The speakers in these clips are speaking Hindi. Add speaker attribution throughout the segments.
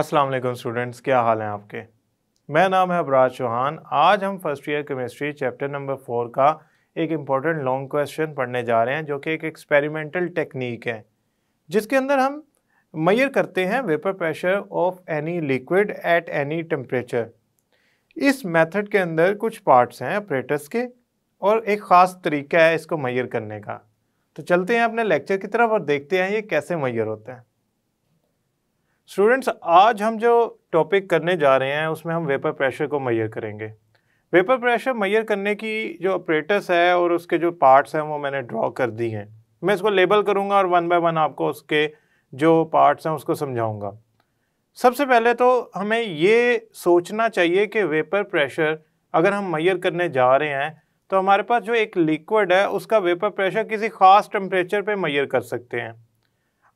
Speaker 1: अस्सलाम वालेकुम स्टूडेंट्स क्या हाल हैं आपके मेरा नाम है अबराज चौहान आज हम first year chemistry chapter number four का एक इम्पॉर्टेंट लॉन्ग क्वेश्चन पढ़ने जा रहे हैं जो कि एक एक्सपेरिमेंटल टेक्निक है जिसके अंदर हम मैयर करते हैं vapour pressure of any liquid at any temperature इस मेथड के अंदर कुछ पार्ट्स हैं ऑपरेटर्स के और एक ख़ास तरीका है इसको मैयर करने का तो चलते हैं अपने लेक्चर की तरफ और देखते हैं ये कैसे मैयर होते हैं स्टूडेंट्स आज हम जो टॉपिक करने जा रहे हैं उसमें हम वेपर प्रेशर को मैयर करेंगे वेपर प्रेशर मैयर करने की जो ऑपरेटस है और उसके जो पार्ट्स हैं वो मैंने ड्रॉ कर दी हैं मैं इसको लेबल करूँगा और वन बाय वन आपको उसके जो पार्ट्स हैं उसको समझाऊँगा सबसे पहले तो हमें ये सोचना चाहिए कि वेपर प्रेशर अगर हम मैयर करने जा रहे हैं तो हमारे पास जो एक लिक्विड है उसका वेपर प्रेशर किसी खास टेम्परेचर पर मैयर कर सकते हैं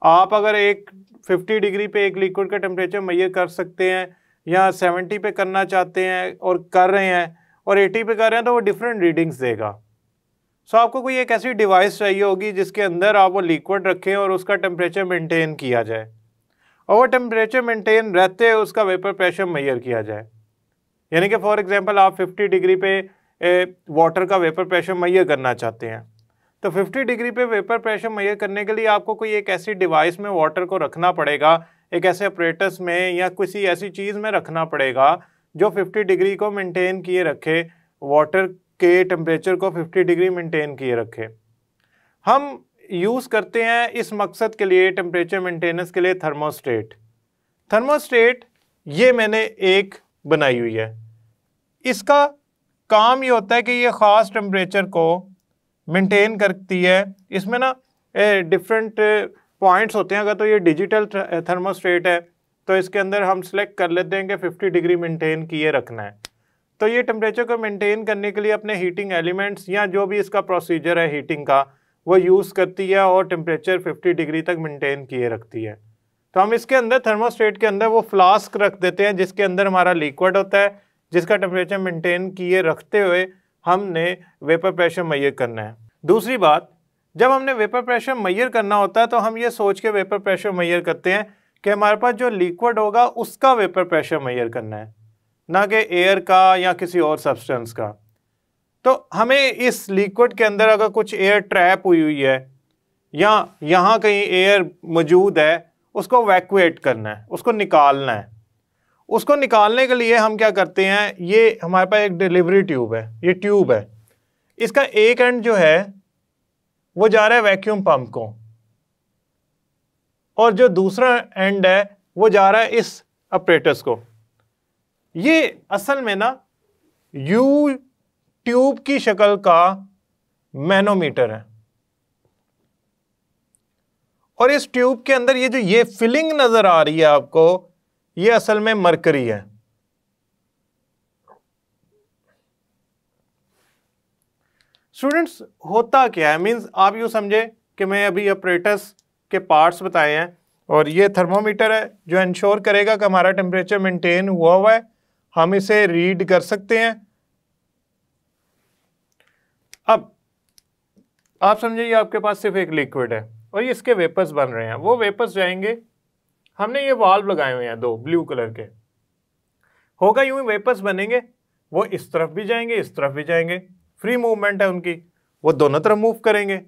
Speaker 1: आप अगर एक 50 डिग्री पे एक लिक्विड का टेम्परेचर मैयर कर सकते हैं या 70 पे करना चाहते हैं और कर रहे हैं और 80 पे कर रहे हैं तो वो डिफरेंट रीडिंग्स देगा सो so, आपको कोई एक ऐसी डिवाइस चाहिए होगी जिसके अंदर आप वो लिक्विड रखें और उसका टेम्परेचर मेंटेन किया जाए और वो टेम्परेचर मेंटेन रहते उसका वेपर प्रेशर मैयर किया जाए यानी कि फॉर एग्जांपल आप 50 डिग्री पे वाटर का वेपर प्रेशर मैयर करना चाहते हैं तो 50 डिग्री पे वेपर प्रेशर मैयर करने के लिए आपको कोई एक ऐसी डिवाइस में वाटर को रखना पड़ेगा एक ऐसे ऑपरेटस में या किसी ऐसी चीज़ में रखना पड़ेगा जो 50 डिग्री को मेंटेन किए रखे वाटर के टेम्परेचर को 50 डिग्री मेंटेन किए रखे हम यूज़ करते हैं इस मकसद के लिए टेम्परेचर मेंटेनेंस के लिए थर्मोस्टेट थर्मोस्टेट ये मैंने एक बनाई हुई है इसका काम ये होता है कि ये ख़ास टेम्परेचर को मेंटेन करती है इसमें ना डिफरेंट पॉइंट्स होते हैं अगर तो ये डिजिटल थर्मोस्टेट है तो इसके अंदर हम सेलेक्ट कर लेते हैं कि 50 डिग्री मेंटेन किए रखना है तो ये टेम्परेचर को मेंटेन करने के लिए अपने हीटिंग एलिमेंट्स या जो भी इसका प्रोसीजर है हीटिंग का वो यूज़ करती है और टेम्परेचर 50 डिग्री तक मेंटेन किए रखती है तो हम इसके अंदर थर्मोस्टेट के अंदर वो फ्लास्क रख देते हैं जिसके अंदर हमारा लिक्विड होता है जिसका टेम्परेचर मेंटेन किए रखते हुए हमने वेपर प्रेशर मैयर करना है दूसरी बात जब हमने वेपर प्रेशर मैयर करना होता है तो हम ये सोच के वेपर प्रेशर मैयर करते हैं कि हमारे पास जो लिक्विड होगा उसका वेपर प्रेशर मैयर करना है ना कि एयर का या किसी और सब्सटेंस का तो हमें इस लिक्विड के अंदर अगर कुछ एयर ट्रैप हुई हुई है या यहाँ कहीं एयर मौजूद है उसको वैक्यूएट करना है उसको निकालना है उसको निकालने के लिए हम क्या करते हैं ये हमारे पास एक डिलीवरी ट्यूब है ये ट्यूब है इसका एक एंड जो है वो जा रहा है वैक्यूम पंप को और जो दूसरा एंड है वो जा रहा है इस ऑपरेटर्स को ये असल में ना यू ट्यूब की शक्ल का मैनोमीटर है और इस ट्यूब के अंदर ये जो ये फिलिंग नज़र आ रही है आपको ये असल में मरकरी है स्टूडेंट्स होता क्या है मींस आप यू समझे कि मैं अभी ऑपरेटर्स के पार्ट्स बताए हैं और ये थर्मोमीटर है जो इंश्योर करेगा कि हमारा टेम्परेचर मेंटेन हुआ हुआ है हम इसे रीड कर सकते हैं अब आप समझिए आपके पास सिर्फ एक लिक्विड है और ये इसके वेपर्स बन रहे हैं वो वेपर्स जाएंगे हमने ये वाल्व लगाए हुए हैं दो ब्लू कलर के होगा यूं वेपर्स बनेंगे वो इस तरफ भी जाएंगे इस तरफ भी जाएंगे फ्री मूवमेंट है उनकी वो दोनों तरफ मूव करेंगे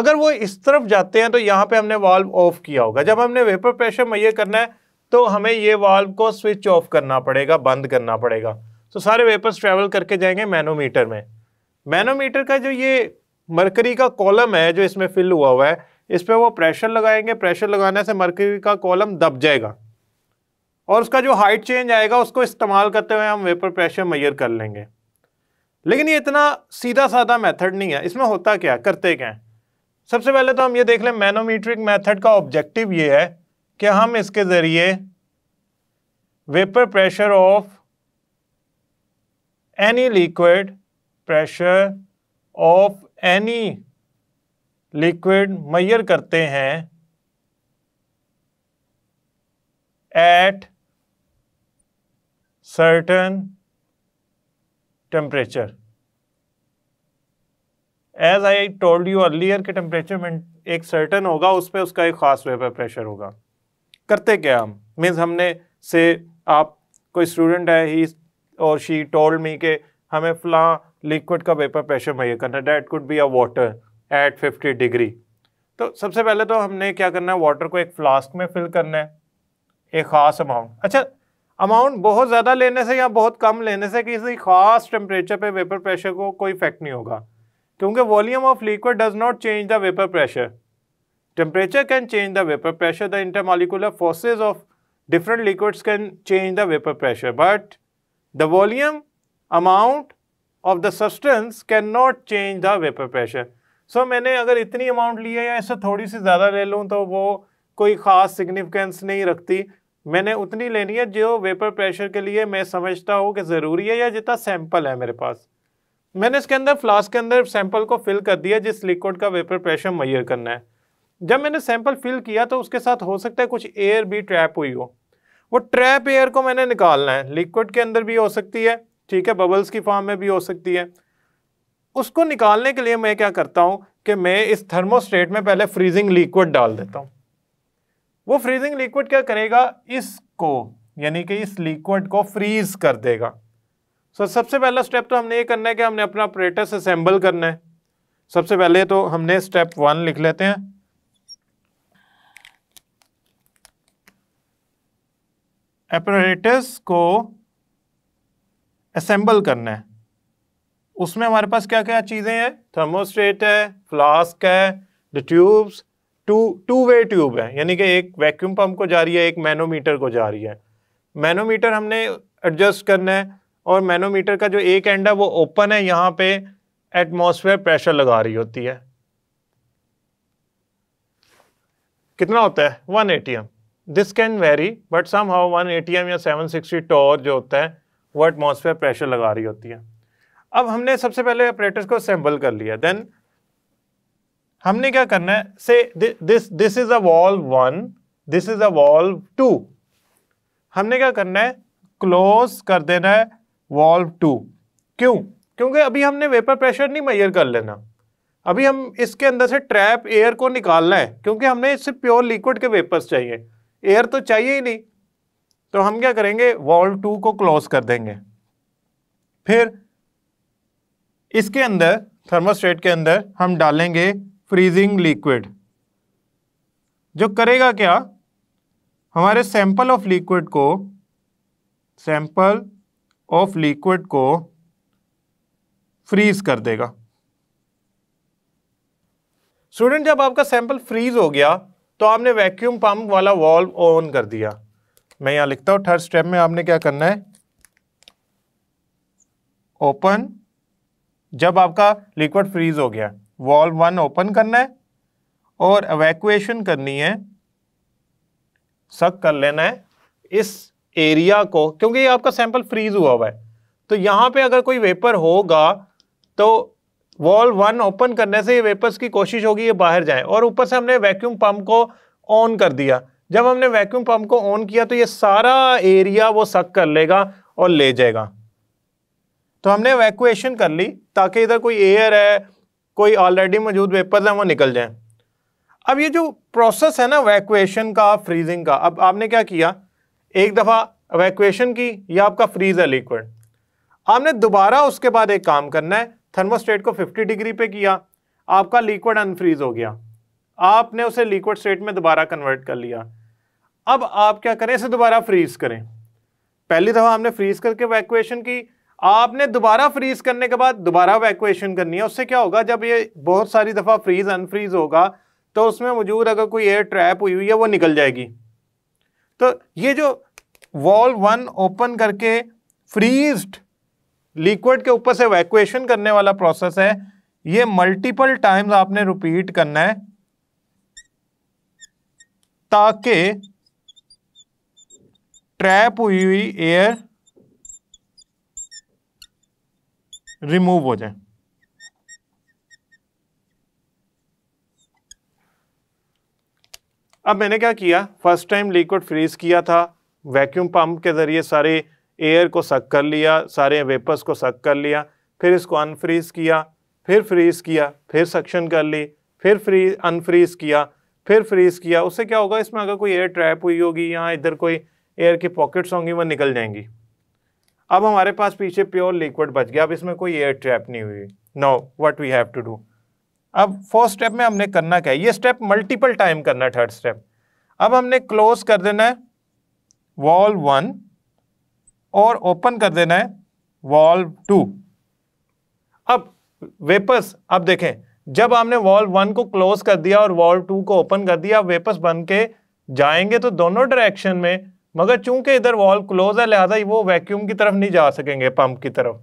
Speaker 1: अगर वो इस तरफ जाते हैं तो यहाँ पे हमने वाल्व ऑफ किया होगा जब हमने वेपर प्रेशर मैयर करना है तो हमें ये वाल्व को स्विच ऑफ करना पड़ेगा बंद करना पड़ेगा तो सारे वेपर्स ट्रेवल करके जाएंगे मैनोमीटर में मैनोमीटर का जो ये मरकरी का कॉलम है जो इसमें फिल हुआ हुआ है इस पर वो प्रेशर लगाएंगे प्रेशर लगाने से मरकरी का कॉलम दब जाएगा और उसका जो हाइट चेंज आएगा उसको इस्तेमाल करते हुए हम वेपर प्रेशर मैयर कर लेंगे लेकिन ये इतना सीधा साधा मेथड नहीं है इसमें होता क्या करते क्या है सबसे पहले तो हम ये देख लें मैनोमीट्रिक मेथड का ऑब्जेक्टिव ये है कि हम इसके ज़रिए vapour pressure of any liquid pressure of any liquid measure करते हैं at certain temperature as I told you earlier के टेम्परेचर में एक सर्टन होगा उस पर उसका एक ख़ास वेपर प्रेशर होगा करते क्या हम मीन्स हमने से आप कोई स्टूडेंट है ही और शी टोल्ड मी के हमें फ्ला लिक्विड का वेपर प्रेशर मैयर करना that could be a water at 50 degree तो सबसे पहले तो हमने क्या करना है वाटर को एक फ्लास्क में फिल करना है एक ख़ास अमाउंट अच्छा अमाउंट बहुत ज़्यादा लेने से या बहुत कम लेने से किसी खास टेम्परेचर पे वेपर प्रेशर को कोई इफेक्ट नहीं होगा क्योंकि volume of liquid does not change the vapour pressure temperature can change the vapour pressure the intermolecular forces of different liquids can change the vapour pressure but the volume amount of the substance can not change the vapour pressure so so, मैंने अगर इतनी अमाउंट ली है या इससे थोड़ी सी ज़्यादा ले लूँ तो वो कोई ख़ास सिग्निफिकेंस नहीं रखती मैंने उतनी लेनी है जो वेपर प्रेशर के लिए मैं समझता हूँ कि ज़रूरी है या जितना सैंपल है मेरे पास मैंने इसके अंदर फ्लास्क के अंदर सैंपल को फिल कर दिया जिस लिक्विड का वेपर प्रेशर मैयर करना है जब मैंने सैंपल फिल किया तो उसके साथ हो सकता है कुछ एयर भी ट्रैप हुई हो वो ट्रैप एयर को मैंने निकालना है लिक्विड के अंदर भी हो सकती है ठीक है बबल्स की फॉर्म में भी हो सकती है उसको निकालने के लिए मैं क्या करता हूं कि मैं इस थर्मोस्टेट में पहले फ्रीजिंग लिक्विड डाल देता हूं वो फ्रीजिंग लिक्विड क्या करेगा इसको यानी कि इस लिक्विड को फ्रीज कर देगा सो so, सबसे पहला स्टेप तो हमने ये करना है कि हमने अपना अपरेटस असेंबल करना है सबसे पहले तो हमने स्टेप वन लिख लेते हैं अपरेटस को असेंबल करना है उसमें हमारे पास क्या क्या चीज़ें हैं थर्मोस्टेट है फ्लास्क है the tubes two two way tube है यानी कि एक वैक्यूम पंप को जा रही है एक मैनोमीटर को जा रही है मैनोमीटर हमने एडजस्ट करना है और मैनोमीटर का जो एक एंड है वो ओपन है यहाँ पे एटमॉस्फेयर प्रेशर लगा रही होती है कितना होता है one A T M this can vary but somehow one A T M या सेवन सिक्सटी टॉर जो होता है वो एटमॉस्फेयर प्रेशर लगा रही होती है अब हमने सबसे पहले ऑपरेटर्स को असेंबल कर लिया देन हमने क्या करना है से this this is a valve one this is a valve two हमने क्या करना है क्लोज कर देना है वॉल्व टू क्यों क्योंकि अभी हमने वेपर प्रेशर नहीं मैयर कर लेना अभी हम इसके अंदर से ट्रैप एयर को निकालना है क्योंकि हमने इससे प्योर लिक्विड के वेपर्स चाहिए एयर तो चाहिए ही नहीं तो हम क्या करेंगे वॉल्व टू को क्लोज कर देंगे फिर इसके अंदर थर्मोस्टेट के अंदर हम डालेंगे फ्रीजिंग लिक्विड जो करेगा क्या हमारे सैंपल ऑफ लिक्विड को सैंपल ऑफ लिक्विड को फ्रीज कर देगा स्टूडेंट जब आपका सैंपल फ्रीज हो गया तो आपने वैक्यूम पंप वाला वॉल्व ऑन कर दिया मैं यहां लिखता हूं थर्ड स्टेप में आपने क्या करना है ओपन जब आपका लिक्विड फ्रीज हो गया वॉल्व वन ओपन करना है और एवैक्यूएशन करनी है सक कर लेना है इस एरिया को क्योंकि ये आपका सैंपल फ्रीज हुआ हुआ है तो यहाँ पे अगर कोई वेपर होगा तो वॉल्व वन ओपन करने से ये वेपर्स की कोशिश होगी ये बाहर जाए और ऊपर से हमने वैक्यूम पंप को ऑन कर दिया जब हमने वैक्यूम पंप को ऑन किया तो ये सारा एरिया वो सक कर लेगा और ले जाएगा तो हमने वैक्यूएशन कर ली ताकि इधर कोई एयर है कोई ऑलरेडी मौजूद वेपर्स हैं वो निकल जाएं अब ये जो प्रोसेस है ना वैक्यूएशन का फ्रीजिंग का अब आपने क्या किया एक दफ़ा वैक्यूएशन की या आपका फ्रीज है लिक्विड आपने दोबारा उसके बाद एक काम करना है थर्मोस्टेट को 50 डिग्री पे किया आपका लिक्विड अनफ्रीज हो गया आपने उसे लिक्विड स्टेट में दोबारा कन्वर्ट कर लिया अब आप क्या करें इसे दोबारा फ्रीज करें पहली दफ़ा आपने फ्रीज करके वैक्यूएशन की आपने दोबारा फ्रीज करने के बाद दोबारा वैक्यूएशन करनी है उससे क्या होगा जब ये बहुत सारी दफ़ा फ्रीज अनफ्रीज होगा तो उसमें मौजूद अगर कोई एयर ट्रैप हुई हुई है वो निकल जाएगी तो ये जो वॉल वन ओपन करके फ्रीज लिक्विड के ऊपर से वैक्यूएशन करने वाला प्रोसेस है ये मल्टीपल टाइम्स आपने रिपीट करना है ताकि ट्रैप हुई हुई एयर रिमूव हो जाए अब मैंने क्या किया फर्स्ट टाइम लिक्विड फ्रीज किया था वैक्यूम पंप के ज़रिए सारे एयर को सक कर लिया सारे वेपर्स को सक कर लिया फिर इसको अनफ्रीज किया फिर फ्रीज किया फिर सक्शन कर ली फिर फ्री अनफ्रीज किया फिर फ्रीज किया उससे क्या होगा इसमें अगर कोई एयर ट्रैप हुई होगी या इधर कोई एयर की पॉकेट्स होंगी वह निकल जाएंगी अब हमारे पास पीछे प्योर लिक्विड बच गया अब इसमें कोई एयर ट्रैप नहीं हुई no what we have to do अब फर्स्ट स्टेप में हमने करना क्या है ये स्टेप मल्टीपल टाइम करना है थर्ड स्टेप अब हमने क्लोज कर देना है वॉल्व वन और ओपन कर देना है वॉल्व टू अब वेपर्स अब देखें जब आपने वॉल्व वन को क्लोज कर दिया और वॉल्व टू को ओपन कर दिया वेपर्स बन के जाएंगे तो दोनों डायरेक्शन में मगर चूंकि इधर वॉल्व क्लोज है लिहाजा वो वैक्यूम की तरफ नहीं जा सकेंगे पंप की तरफ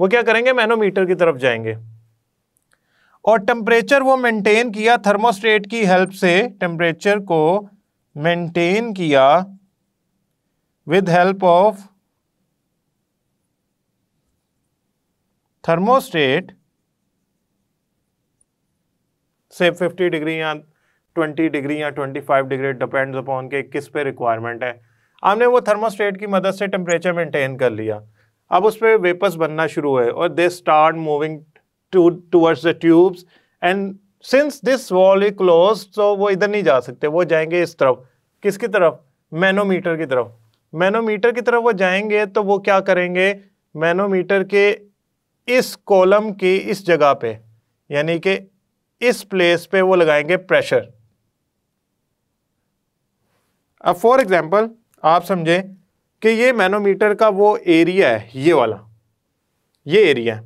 Speaker 1: वो क्या करेंगे मैनोमीटर की तरफ जाएंगे और टेम्परेचर वो मेंटेन किया थर्मोस्टेट की हेल्प से टेम्परेचर को मेंटेन किया विद हेल्प ऑफ थर्मोस्टेट से 50 डिग्री या 20 डिग्री या 25 डिग्री डिपेंड्स अपॉन के किस पे रिक्वायरमेंट है हमने वो थर्मोस्टेट की मदद से टेम्परेचर मेंटेन कर लिया अब उस पर वेपर्स बनना शुरू हुए और they start moving to towards the tubes and since this valve is close तो वो इधर नहीं जा सकते वो जाएंगे इस तरफ किसकी तरफ मैनोमीटर की तरफ मैनोमीटर की तरफ वो जाएंगे तो वो क्या करेंगे मैनोमीटर के इस कॉलम के इस जगह पे यानी कि इस प्लेस पे वो लगाएंगे प्रेशर अब फॉर एग्जांपल आप समझें कि ये मैनोमीटर का वो एरिया है ये वाला ये एरिया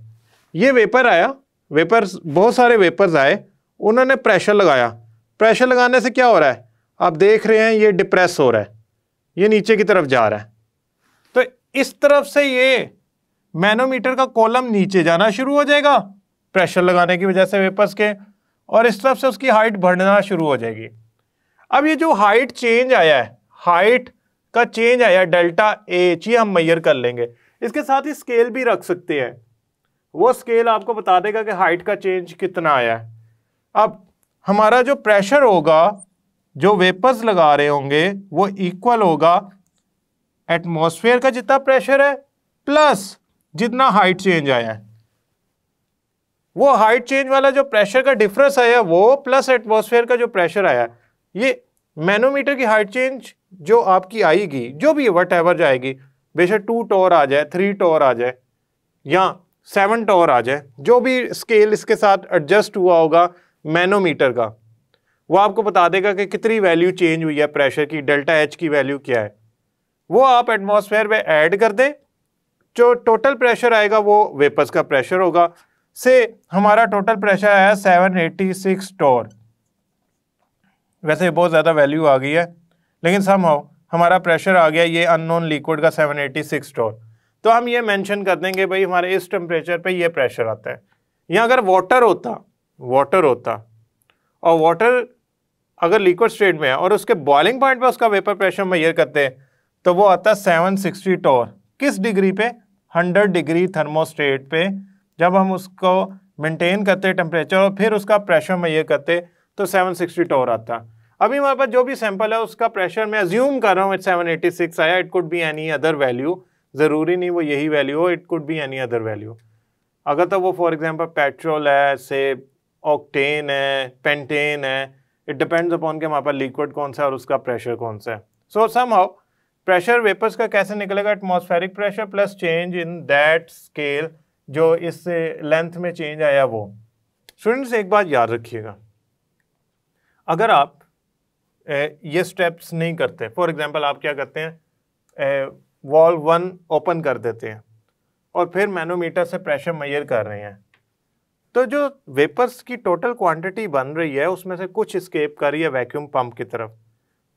Speaker 1: ये वेपर आया वेपर बहुत सारे वेपर्स आए उन्होंने प्रेशर लगाया प्रेशर लगाने से क्या हो रहा है आप देख रहे हैं ये डिप्रेस हो रहा है ये नीचे की तरफ जा रहा है तो इस तरफ से ये मैनोमीटर का कॉलम नीचे जाना शुरू हो जाएगा प्रेशर लगाने की वजह से वेपर्स के और इस तरफ से उसकी हाइट बढ़ना शुरू हो जाएगी अब ये जो हाइट चेंज आया है हाइट का चेंज आया डेल्टा एच ये हम मैयर कर लेंगे इसके साथ ही स्केल भी रख सकते हैं वो स्केल आपको बता देगा कि हाइट का चेंज कितना आया है अब हमारा जो प्रेशर होगा जो वेपर्स लगा रहे होंगे वो इक्वल होगा एटमॉस्फेयर का जितना प्रेशर है प्लस जितना हाइट चेंज आया है वो हाइट चेंज वाला जो प्रेशर का डिफरेंस आया वो प्लस एटमॉस्फेयर का जो प्रेशर आया ये मैनोमीटर की हाइट चेंज जो आपकी आएगी जो भी वट एवर जाएगी बेशक टू टॉर आ जाए थ्री टॉर आ जाए या सेवन टॉर आ जाए जो भी स्केल इसके साथ एडजस्ट हुआ होगा मैनोमीटर का वो आपको बता देगा कि कितनी वैल्यू चेंज हुई है प्रेशर की डेल्टा एच की वैल्यू क्या है वो आप एटमोसफेयर में ऐड कर दें जो टोटल प्रेशर आएगा वो वेपर्स का प्रेशर होगा से हमारा टोटल प्रेशर आया 786 टॉर वैसे बहुत ज़्यादा वैल्यू आ गई है लेकिन सम हो हमारा प्रेशर आ गया ये अननोन लिक्विड का 786 स्टोर तो हम ये मेंशन कर देंगे भाई हमारे इस टेम्परेचर पे ये प्रेशर आता है या अगर वाटर होता वाटर होता और वाटर अगर लिक्विड स्टेट में है और उसके बॉइलिंग पॉइंट पे उसका वेपर प्रेशर मैयर करते हैं तो वो आता है सेवन सिक्सटी टोर किस डिग्री पे हंड्रेड डिग्री थर्मोस्टेट पे जब हम उसको मेंटेन करते टेम्परेचर और फिर उसका प्रेशर मैयर करते तो सेवन सिक्सटी टोर आता अभी हमारे पास जो भी सैंपल है उसका प्रेशर मैं अज्यूम कर रहा हूँ इट सेवन एटी सिक्स आया it could be any other value ज़रूरी नहीं वो यही वैल्यू हो it could be any other value अगर तो वो फॉर एग्जाम्पल पेट्रोल है से ऑक्टेन है पेंटेन है इट डिपेंड्स अपॉन के हमारे पास लिक्विड कौन सा है और उसका प्रेशर कौन सा है so somehow pressure vapours का कैसे निकलेगा atmospheric pressure plus change in that scale जो इस लेंथ में चेंज आया वो स्टूडेंट्स एक बात याद रखिएगा अगर आप ये स्टेप्स नहीं करते फॉर एग्जांपल आप क्या करते हैं वॉल वन ओपन कर देते हैं और फिर मैनोमीटर से प्रेशर मैयर कर रहे हैं तो जो वेपर्स की टोटल क्वांटिटी बन रही है उसमें से कुछ स्केप कर रही है वैक्यूम पंप की तरफ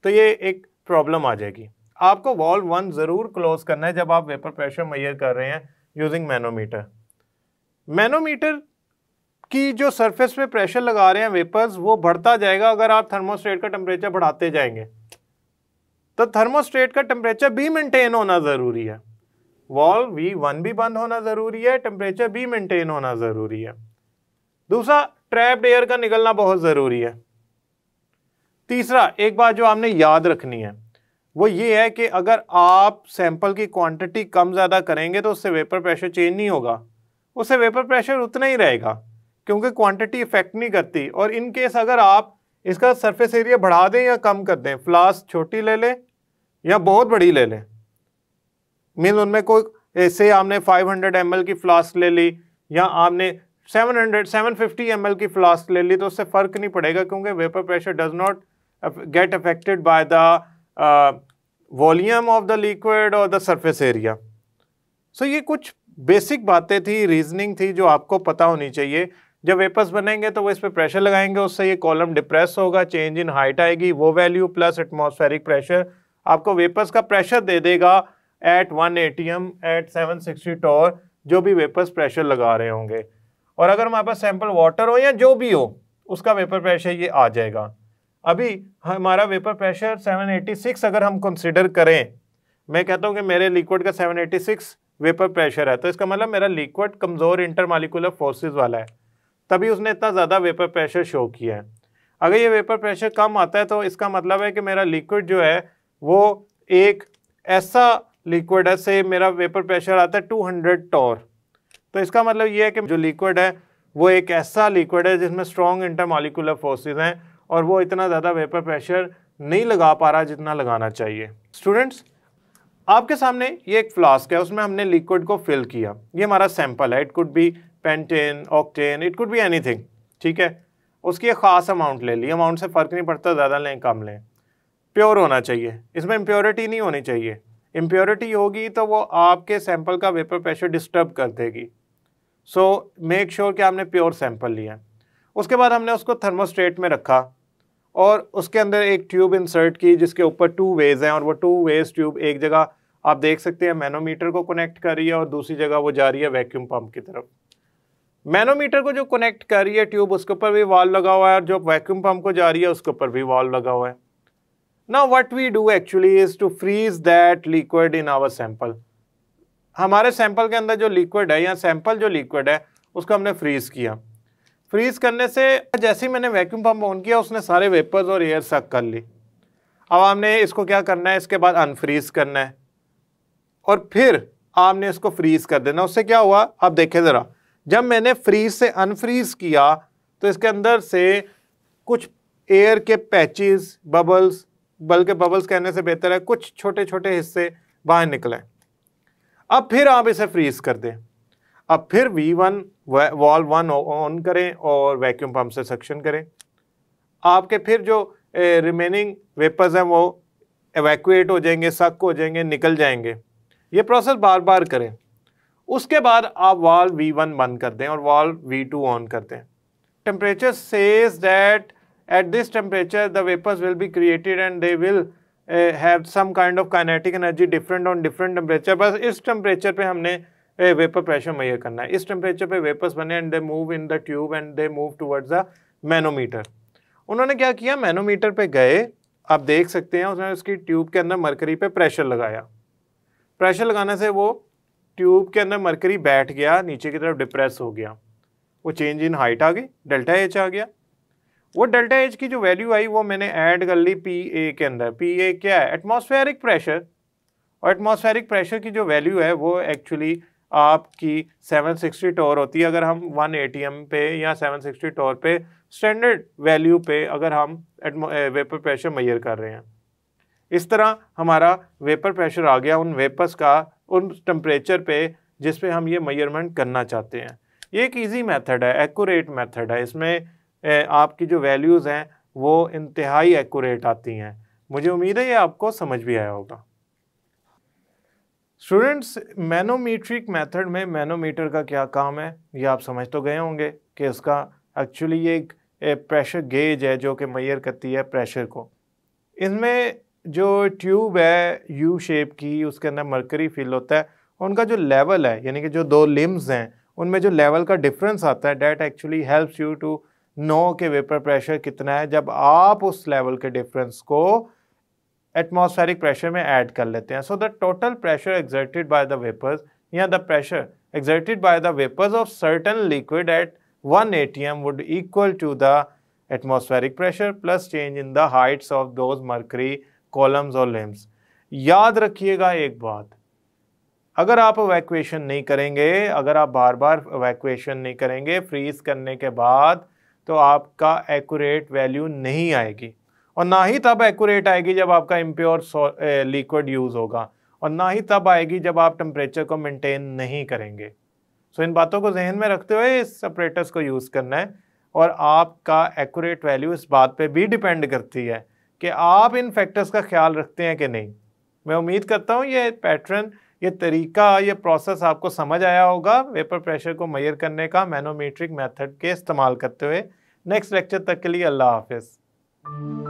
Speaker 1: तो ये एक प्रॉब्लम आ जाएगी आपको वॉल वन ज़रूर क्लोज करना है जब आप वेपर प्रेशर मैयर कर रहे हैं यूजिंग मैनोमीटर मैनोमीटर कि जो सरफेस पे प्रेशर लगा रहे हैं वेपर्स वो बढ़ता जाएगा अगर आप थर्मोस्टेट का टेम्परेचर बढ़ाते जाएंगे तो थर्मोस्टेट का टेम्परेचर भी मेंटेन होना ज़रूरी है वॉल वी वन भी बंद होना ज़रूरी है टेम्परेचर भी मेंटेन होना ज़रूरी है दूसरा ट्रैप्ड एयर का निकलना बहुत ज़रूरी है तीसरा एक बात जो आपने याद रखनी है वो ये है कि अगर आप सैंपल की क्वांटिटी कम ज़्यादा करेंगे तो उससे वेपर प्रेशर चेंज नहीं होगा उससे वेपर प्रेशर उतना ही रहेगा क्योंकि क्वांटिटी इफेक्ट नहीं करती और इन केस अगर आप इसका सरफेस एरिया बढ़ा दें या कम कर दें फ्लास छोटी ले लें या बहुत बड़ी ले लें मीन उनमें कोई ऐसे आपने 500 हंड्रेड की फ्लास्क ले ली या आपने 700 750 ml की फ्लास्क ले ली तो उससे फ़र्क नहीं पड़ेगा क्योंकि vapour pressure does not get affected by the volume of the liquid और द सरफेस एरिया सो ये कुछ बेसिक बातें थी रीजनिंग थी जो आपको पता होनी चाहिए जब वेपर्स बनेंगे तो वो इस पर प्रेशर लगाएंगे उससे ये कॉलम डिप्रेस होगा चेंज इन हाइट आएगी वो वैल्यू प्लस एटमोसफेरिक प्रेशर आपको वेपर्स का प्रेशर दे देगा at one A at seven sixty torr जो भी वेपर्स प्रेशर लगा रहे होंगे और अगर हमारे पास सैम्पल वाटर हो या जो भी हो उसका वेपर प्रेशर ये आ जाएगा अभी हमारा वेपर प्रेशर 786 अगर हम कंसिडर करें मैं कहता हूँ कि मेरे लिक्विड का 786 वेपर प्रेशर है तो इसका मतलब मेरा लिक्विड कमज़ोर इंटरमालिकुलर फोर्सेस वाला है तभी उसने इतना ज़्यादा वेपर प्रेशर शो किया है अगर ये वेपर प्रेशर कम आता है तो इसका मतलब है कि मेरा लिक्विड जो है वो एक ऐसा लिक्विड है से मेरा वेपर प्रेशर आता है 200 टॉर तो इसका मतलब ये है कि जो लिक्विड है वो एक ऐसा लिक्विड है जिसमें स्ट्रॉन्ग इंटरमालिकुलर फोर्सेज हैं और वो इतना ज़्यादा वेपर प्रेशर नहीं लगा पा रहा जितना लगाना चाहिए स्टूडेंट्स आपके सामने ये एक फ्लास्क है उसमें हमने लिक्विड को फिल किया ये हमारा सैंपल है it could be pentane octane it could be anything ठीक है उसकी एक ख़ास अमाउंट ले ली अमाउंट से फ़र्क नहीं पड़ता ज़्यादा लें कम लें प्योर होना चाहिए इसमें इम्प्योरिटी नहीं होनी चाहिए इम्प्योरिटी होगी तो वो आपके सैंपल का वेपर प्रेशर डिस्टर्ब कर देगी सो मेक श्योर कि आपने प्योर सैंपल लिया उसके बाद हमने उसको थर्मोस्टेट में रखा और उसके अंदर एक ट्यूब इंसर्ट की जिसके ऊपर टू वेज़ हैं और वो टू वेज़ ट्यूब एक जगह आप देख सकते हैं मैनोमीटर को कनेक्ट कर रही है और दूसरी जगह वो जा रही है वैक्यूम पंप की तरफ मैनोमीटर को जो कनेक्ट कर रही है ट्यूब उसके ऊपर भी वाल लगा हुआ है और जो वैक्यूम पंप को जा रही है उसके ऊपर भी वाल लगा हुआ है ना what we do actually is to freeze that liquid in our sample हमारे सैंपल के अंदर जो लिक्विड है या सैंपल जो लिक्विड है उसको हमने फ्रीज़ किया फ्रीज़ करने से जैसे ही मैंने वैक्यूम पंप ऑन किया उसने सारे वेपर्स और एयर सक कर ली अब हमने इसको क्या करना है इसके बाद अनफ्रीज़ करना है और फिर आपने इसको फ्रीज़ कर देना उससे क्या हुआ आप देखें ज़रा जब मैंने फ्रीज से अनफ्रीज किया तो इसके अंदर से कुछ एयर के पैचेस बबल्स बल्कि बबल्स कहने से बेहतर है कुछ छोटे छोटे हिस्से बाहर निकले अब फिर आप इसे फ्रीज कर दें अब फिर we one valve one on करें और वैक्यूम पंप से सक्शन करें आपके फिर जो रिमेनिंग वेपर्स हैं वो एवैक्यूएट हो जाएंगे सक हो जाएंगे निकल जाएंगे ये प्रोसेस बार बार करें उसके बाद आप वाल्व वी वन बंद कर दें और वाल्व वी टू ऑन कर दें temperature says that at this temperature the vapours will be created and they will have some kind of kinetic energy different on different temperature बस इस टेम्परेचर पे हमने वेपर प्रेशर मैयर करना है इस टेम्परेचर पे वेपर्स बने and they move in the tube and they move towards the manometer उन्होंने क्या किया मैनोमीटर पे गए आप देख सकते हैं उसने उसकी ट्यूब के अंदर मरकरी पे प्रेशर लगाया प्रेशर लगाने से वो ट्यूब के अंदर मरकरी बैठ गया नीचे की तरफ डिप्रेस हो गया वो चेंज इन हाइट आ गई डेल्टा एच आ गया वो डेल्टा एच की जो वैल्यू आई वो मैंने ऐड कर ली पी ए के अंदर पी ए क्या है एटमॉस्फेरिक प्रेशर और एटमॉस्फेरिक प्रेशर की जो वैल्यू है वो एक्चुअली आपकी 760 टोर होती है अगर हम 1 एम पे या 760 टोर पे स्टैंडर्ड वैल्यू पे अगर हम वेपर प्रेशर मैयर कर रहे हैं इस तरह हमारा वेपर प्रेशर आ गया उन वेपर्स का उन टम्परेचर पे जिस पे हम ये मेयरमेंट करना चाहते हैं ये एक इजी मेथड है एक्यूरेट मेथड है इसमें आपकी जो वैल्यूज़ हैं वो इंतहाई एक्यूरेट आती हैं मुझे उम्मीद है ये आपको समझ भी आया होगा स्टूडेंट्स मैनोमीट्रिक मेथड में मैनोमीटर का क्या काम है ये आप समझ तो गए होंगे कि इसका एक्चुअली ये एक प्रेशर गेज है जो कि मैयर करती है प्रेशर को इसमें जो ट्यूब है यू शेप की उसके अंदर मरकरी फील होता है उनका जो लेवल है यानी कि जो दो लिम्स हैं उनमें जो लेवल का डिफरेंस आता है that actually helps you to know के वेपर प्रेशर कितना है जब आप उस लेवल के डिफरेंस को एटमॉस्फेरिक प्रेशर में ऐड कर लेते हैं so the total pressure exerted by the vapours या the pressure exerted by the vapors of certain liquid at 1 atm would equal to the atmospheric pressure plus change in the heights of those mercury columns और लेम्स याद रखिएगा एक बात अगर आप वैक्यूएशन नहीं करेंगे अगर आप बार बार वैक्यूएशन नहीं करेंगे फ्रीज करने के बाद तो आपका एक्यूरेट वैल्यू नहीं आएगी और ना ही तब एक्यूरेट आएगी जब आपका इम्प्योर लिक्विड यूज़ होगा और ना ही तब आएगी जब आप टेम्परेचर को मेंटेन नहीं करेंगे सो so, इन बातों को जहन में रखते हुए इस सेपरेटर्स को यूज़ करना है और आपका एक्यूरेट वैल्यू इस बात पे भी डिपेंड करती है कि आप इन फैक्टर्स का ख्याल रखते हैं कि नहीं मैं उम्मीद करता हूँ ये पैटर्न ये तरीका ये प्रोसेस आपको समझ आया होगा वेपर प्रेशर को मैयर करने का मैनोमेट्रिक मेथड के इस्तेमाल करते हुए नेक्स्ट लेक्चर तक के लिए अल्लाह हाफिज़